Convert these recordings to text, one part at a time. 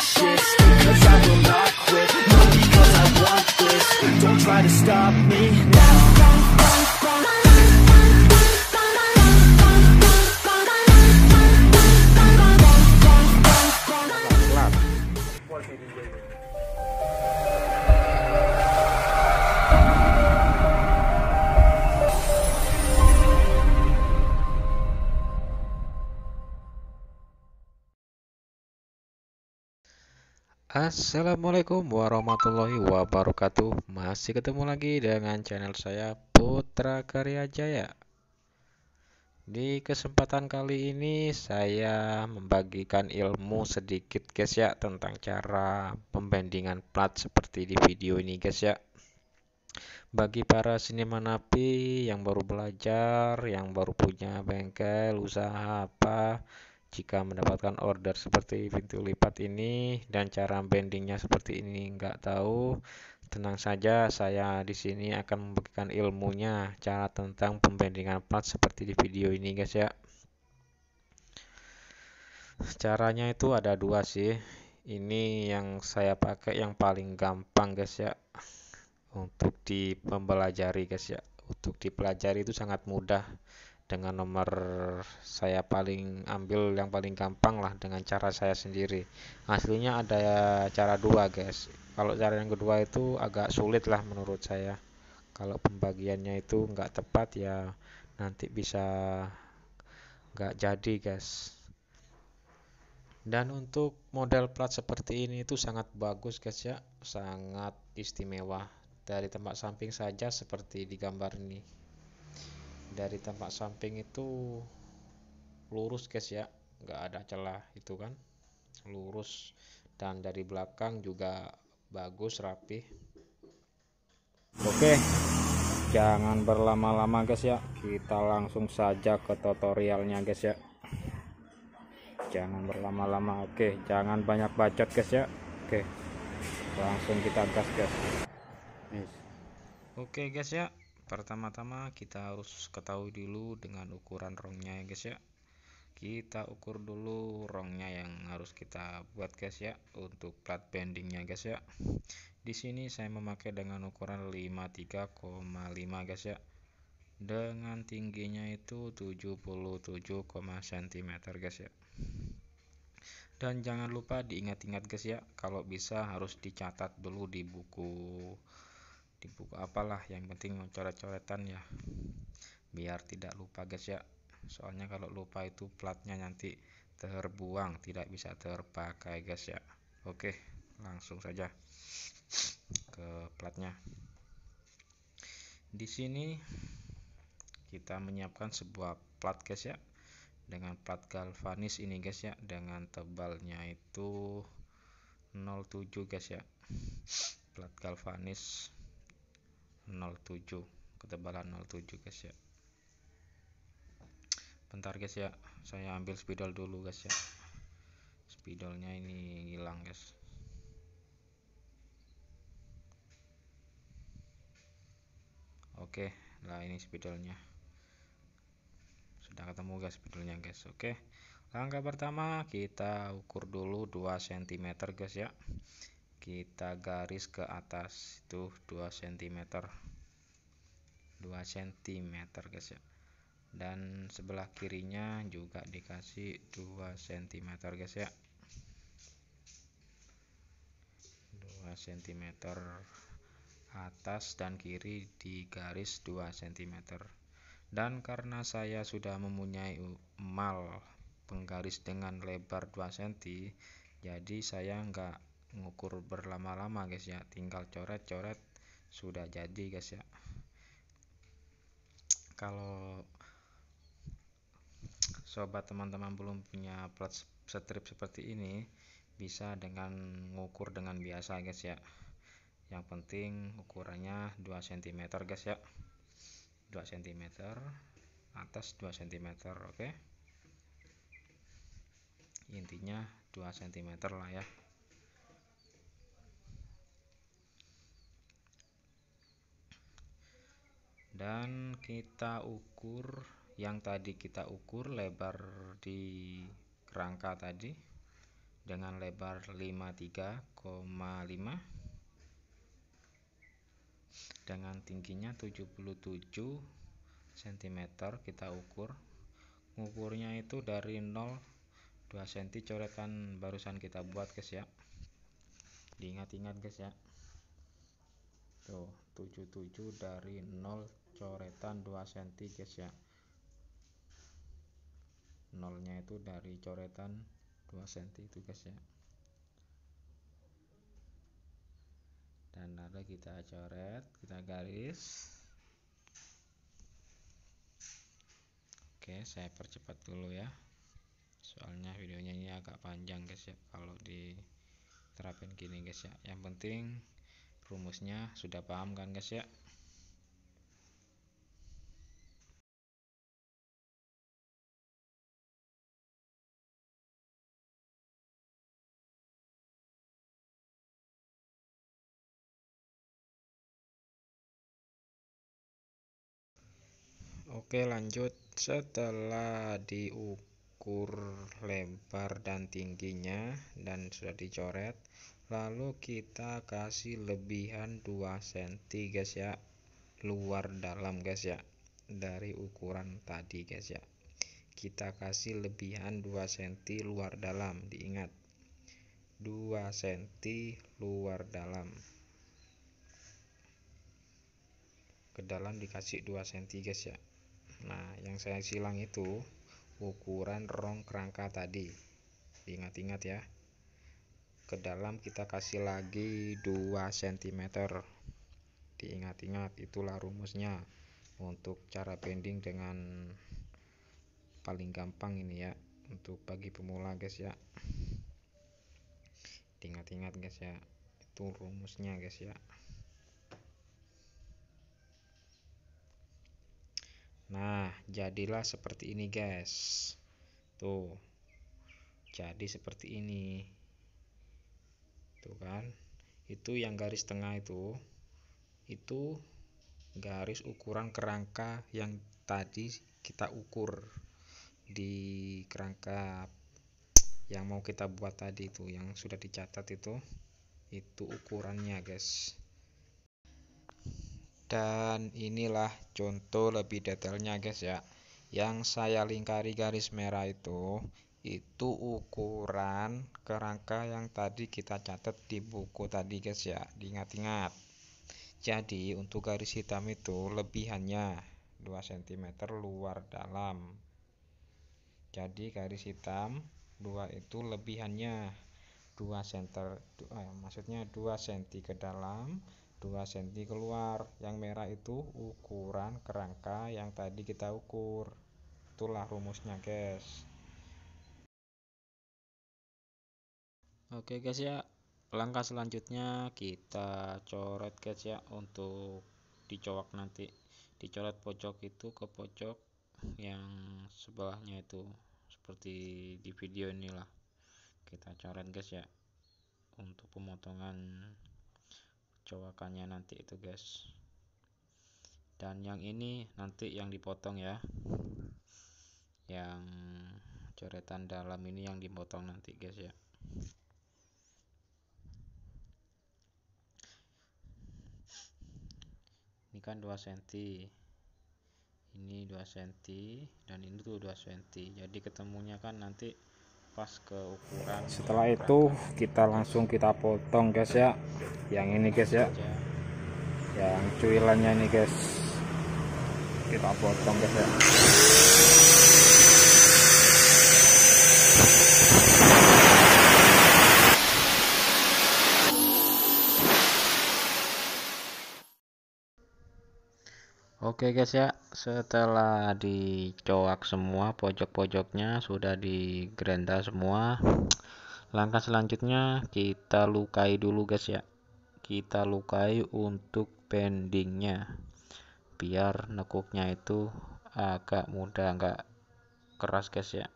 shit. Assalamualaikum warahmatullahi wabarakatuh Masih ketemu lagi dengan channel saya Putra Karya Jaya Di kesempatan kali ini saya membagikan ilmu sedikit guys ya Tentang cara pembandingan plat seperti di video ini guys ya bagi para seniman napi yang baru belajar, yang baru punya bengkel, usaha apa, jika mendapatkan order seperti pintu lipat ini dan cara bendingnya seperti ini nggak tahu tenang saja saya di sini akan memberikan ilmunya cara tentang pembandingan plat seperti di video ini guys ya caranya itu ada dua sih ini yang saya pakai yang paling gampang guys ya untuk dipelajari, guys ya untuk dipelajari itu sangat mudah dengan nomor saya paling ambil yang paling gampang lah dengan cara saya sendiri Hasilnya ada cara dua guys kalau cara yang kedua itu agak sulit lah menurut saya kalau pembagiannya itu nggak tepat ya nanti bisa nggak jadi guys dan untuk model plat seperti ini itu sangat bagus guys ya sangat istimewa dari tempat samping saja seperti di gambar ini dari tempat samping itu lurus guys ya nggak ada celah itu kan lurus dan dari belakang juga bagus rapih. oke jangan berlama-lama guys ya kita langsung saja ke tutorialnya guys ya jangan berlama-lama oke jangan banyak bacot guys ya oke langsung kita gas guys oke guys ya pertama-tama kita harus ketahui dulu dengan ukuran rongnya ya guys ya kita ukur dulu rongnya yang harus kita buat guys ya untuk plat bendingnya guys ya di sini saya memakai dengan ukuran 53,5 guys ya dengan tingginya itu 77, cm guys ya dan jangan lupa diingat-ingat guys ya kalau bisa harus dicatat dulu di buku di buku apalah yang penting coret-coretan ya biar tidak lupa guys ya soalnya kalau lupa itu platnya nanti terbuang tidak bisa terpakai guys ya oke langsung saja ke platnya di sini kita menyiapkan sebuah plat guys ya dengan plat galvanis ini guys ya dengan tebalnya itu 07 guys ya plat galvanis 07 ketebalan 07 guys ya bentar guys ya saya ambil spidol dulu guys ya spidolnya ini hilang guys oke lah ini spidolnya sudah ketemu guys spidolnya guys oke langkah pertama kita ukur dulu 2 cm guys ya kita garis ke atas itu 2 cm 2 cm guys ya dan sebelah kirinya juga dikasih 2 cm guys ya 2 cm atas dan kiri di garis 2 cm dan karena saya sudah mempunyai mal penggaris dengan lebar 2 cm jadi saya nggak ngukur berlama-lama guys ya tinggal coret-coret sudah jadi guys ya kalau sobat teman-teman belum punya plat strip seperti ini bisa dengan ngukur dengan biasa guys ya yang penting ukurannya 2 cm guys ya 2 cm atas 2 cm oke okay? intinya 2 cm lah ya dan kita ukur yang tadi kita ukur lebar di kerangka tadi dengan lebar 53,5 dengan tingginya 77 cm kita ukur ngukurnya itu dari 0 2 cm coretan barusan kita buat guys ya diingat-ingat guys ya tuh 77 dari 0 coretan 2 cm guys ya nolnya itu dari coretan 2 cm itu guys ya dan lalu kita coret kita garis oke saya percepat dulu ya soalnya videonya ini agak panjang guys ya kalau diterapin gini guys ya yang penting rumusnya sudah paham kan guys ya oke lanjut setelah diukur lebar dan tingginya dan sudah dicoret lalu kita kasih lebihan 2 cm guys ya luar dalam guys ya dari ukuran tadi guys ya kita kasih lebihan 2 cm luar dalam diingat 2 cm luar dalam ke dalam dikasih 2 cm guys ya nah yang saya silang itu ukuran rong kerangka tadi ingat-ingat ya ke dalam kita kasih lagi 2 cm diingat-ingat itulah rumusnya untuk cara bending dengan paling gampang ini ya untuk bagi pemula guys ya ingat-ingat guys ya itu rumusnya guys ya Nah, jadilah seperti ini, guys. Tuh. Jadi seperti ini. Tuh kan? Itu yang garis tengah itu itu garis ukuran kerangka yang tadi kita ukur di kerangka yang mau kita buat tadi itu yang sudah dicatat itu itu ukurannya guys dan inilah contoh lebih detailnya guys ya yang saya lingkari garis merah itu itu ukuran kerangka yang tadi kita catat di buku tadi guys ya diingat-ingat jadi untuk garis hitam itu lebihannya 2 cm luar dalam jadi garis hitam 2 itu lebihannya 2 cm eh, maksudnya 2 cm ke dalam 2 cm keluar yang merah itu ukuran kerangka yang tadi kita ukur itulah rumusnya guys oke guys ya langkah selanjutnya kita coret guys ya untuk dicowak nanti dicoret pojok itu ke pojok yang sebelahnya itu seperti di video inilah kita coret guys ya untuk pemotongan cowokannya nanti itu guys dan yang ini nanti yang dipotong ya yang coretan dalam ini yang dipotong nanti guys ya ini kan 2 cm ini 2 cm dan ini tuh 2 cm jadi ketemunya kan nanti pas ke ukuran setelah itu kita langsung kita potong guys ya yang ini guys ya yang cuilannya ini guys kita potong guys ya Oke guys ya, setelah dicoak semua pojok-pojoknya sudah digerenda semua. Langkah selanjutnya kita lukai dulu guys ya. Kita lukai untuk pendingnya, Biar nekuknya itu agak mudah, agak keras guys ya.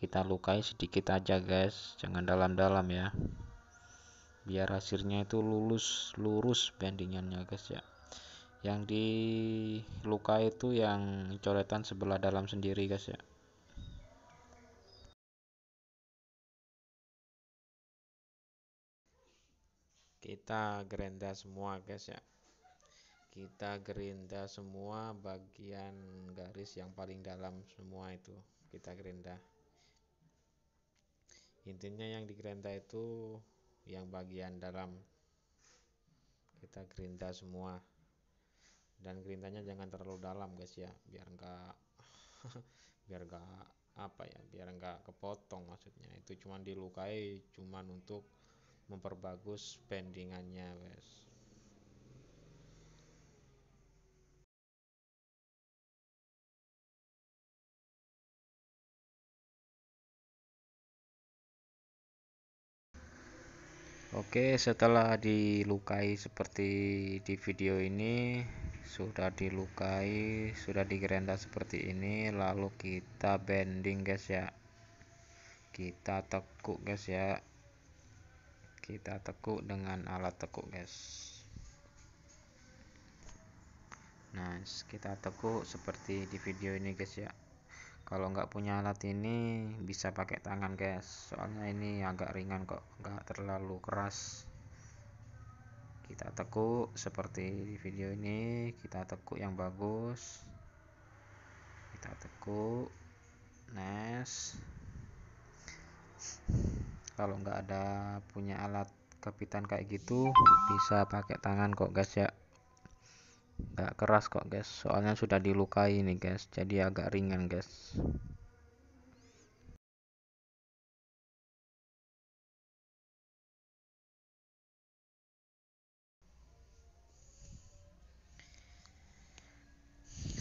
Kita lukai sedikit aja guys, jangan dalam-dalam ya. Biar hasilnya itu lulus, lurus bendingannya guys ya yang di luka itu yang coretan sebelah dalam sendiri guys ya kita gerinda semua guys ya kita gerinda semua bagian garis yang paling dalam semua itu kita gerinda intinya yang di gerinda itu yang bagian dalam kita gerinda semua dan kerintanya jangan terlalu dalam guys ya biar enggak biar enggak apa ya biar enggak kepotong maksudnya itu cuman dilukai cuman untuk memperbagus pendingannya guys Oke, setelah dilukai seperti di video ini, sudah dilukai sudah digerenda seperti ini lalu kita bending guys ya kita tekuk guys ya kita tekuk dengan alat tekuk guys nice kita tekuk seperti di video ini guys ya kalau nggak punya alat ini bisa pakai tangan guys soalnya ini agak ringan kok nggak terlalu keras kita tekuk seperti di video ini kita tekuk yang bagus kita tekuk nice kalau nggak ada punya alat kepitan kayak gitu bisa pakai tangan kok guys ya nggak keras kok guys soalnya sudah dilukai nih guys jadi agak ringan guys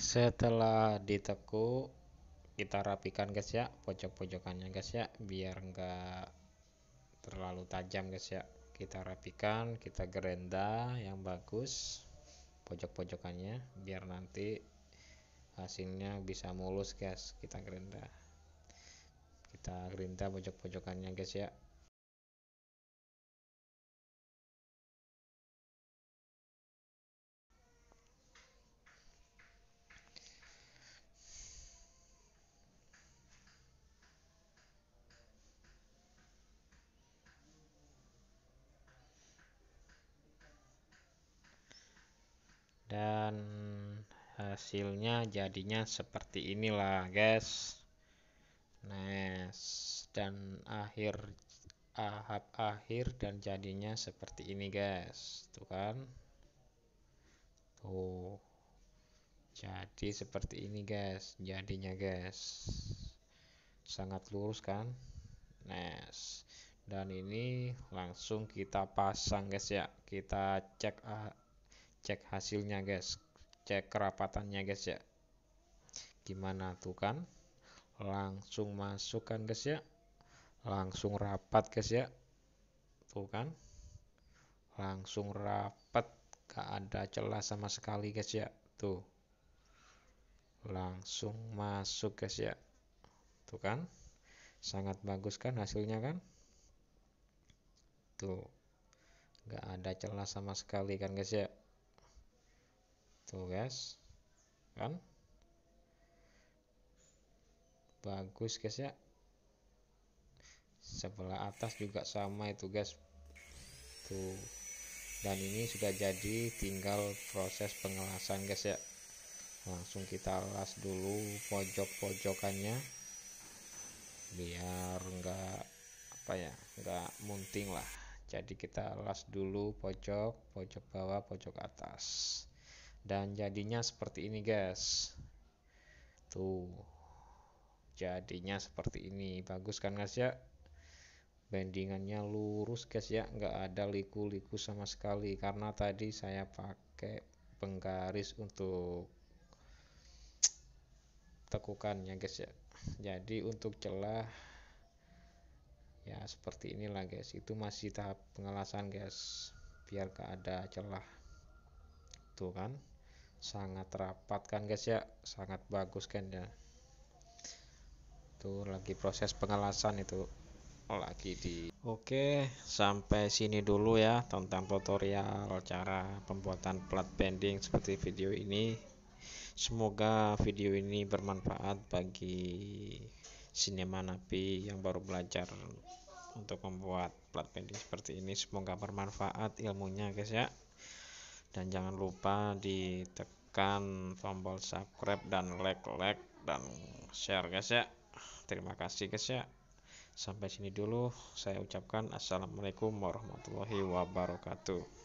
setelah ditekuk kita rapikan guys ya pojok-pojokannya guys ya biar enggak terlalu tajam guys ya kita rapikan kita gerenda yang bagus pojok-pojokannya biar nanti hasilnya bisa mulus guys kita gerenda kita gerenda pojok-pojokannya guys ya dan hasilnya jadinya seperti inilah guys nice dan akhir ahap akhir dan jadinya seperti ini guys tuh kan tuh jadi seperti ini guys jadinya guys sangat lurus kan nice dan ini langsung kita pasang guys ya kita cek ah, cek hasilnya guys cek kerapatannya guys ya gimana tuh kan langsung masuk kan guys ya langsung rapat guys ya tuh kan langsung rapat gak ada celah sama sekali guys ya tuh langsung masuk guys ya tuh kan sangat bagus kan hasilnya kan tuh gak ada celah sama sekali kan guys ya tuh guys kan bagus guys ya sebelah atas juga sama itu guys tuh dan ini sudah jadi tinggal proses pengelasan guys ya langsung kita las dulu pojok-pojokannya biar enggak apa ya enggak munting lah jadi kita las dulu pojok pojok bawah pojok atas dan jadinya seperti ini guys tuh jadinya seperti ini bagus kan guys ya Bandingannya lurus guys ya nggak ada liku-liku sama sekali karena tadi saya pakai penggaris untuk tekukannya guys ya jadi untuk celah ya seperti inilah guys itu masih tahap pengelasan guys biar gak ada celah tuh kan sangat rapat kan guys ya sangat bagus kan ya tuh lagi proses pengelasan itu lagi di oke sampai sini dulu ya tentang tutorial cara pembuatan plat bending seperti video ini semoga video ini bermanfaat bagi sinema napi yang baru belajar untuk membuat plat bending seperti ini semoga bermanfaat ilmunya guys ya dan jangan lupa ditekan tombol subscribe dan like like dan share guys ya terima kasih guys ya sampai sini dulu saya ucapkan assalamualaikum warahmatullahi wabarakatuh